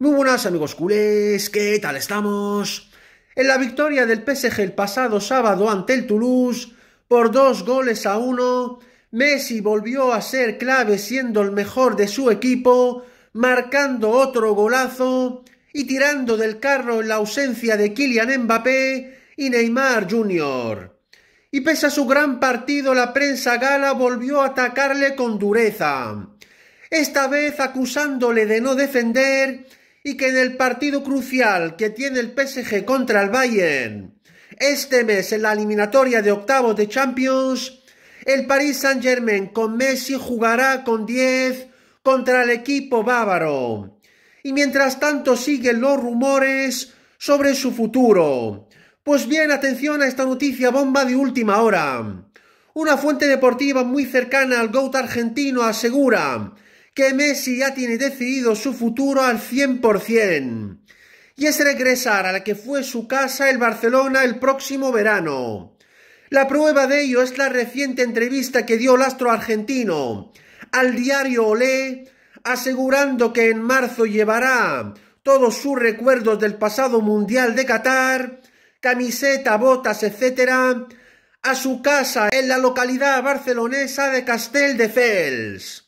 Muy buenas amigos culés, ¿qué tal estamos? En la victoria del PSG el pasado sábado ante el Toulouse, por dos goles a uno, Messi volvió a ser clave siendo el mejor de su equipo, marcando otro golazo y tirando del carro en la ausencia de Kylian Mbappé y Neymar Jr. Y pese a su gran partido, la prensa gala volvió a atacarle con dureza, esta vez acusándole de no defender y que en el partido crucial que tiene el PSG contra el Bayern, este mes en la eliminatoria de octavos de Champions, el Paris Saint-Germain con Messi jugará con 10 contra el equipo bávaro. Y mientras tanto siguen los rumores sobre su futuro. Pues bien, atención a esta noticia bomba de última hora. Una fuente deportiva muy cercana al GOAT argentino asegura que Messi ya tiene decidido su futuro al 100% y es regresar a la que fue su casa el Barcelona el próximo verano. La prueba de ello es la reciente entrevista que dio el astro argentino al diario Olé, asegurando que en marzo llevará todos sus recuerdos del pasado Mundial de Qatar, camiseta, botas, etc., a su casa en la localidad barcelonesa de Castel de Fels.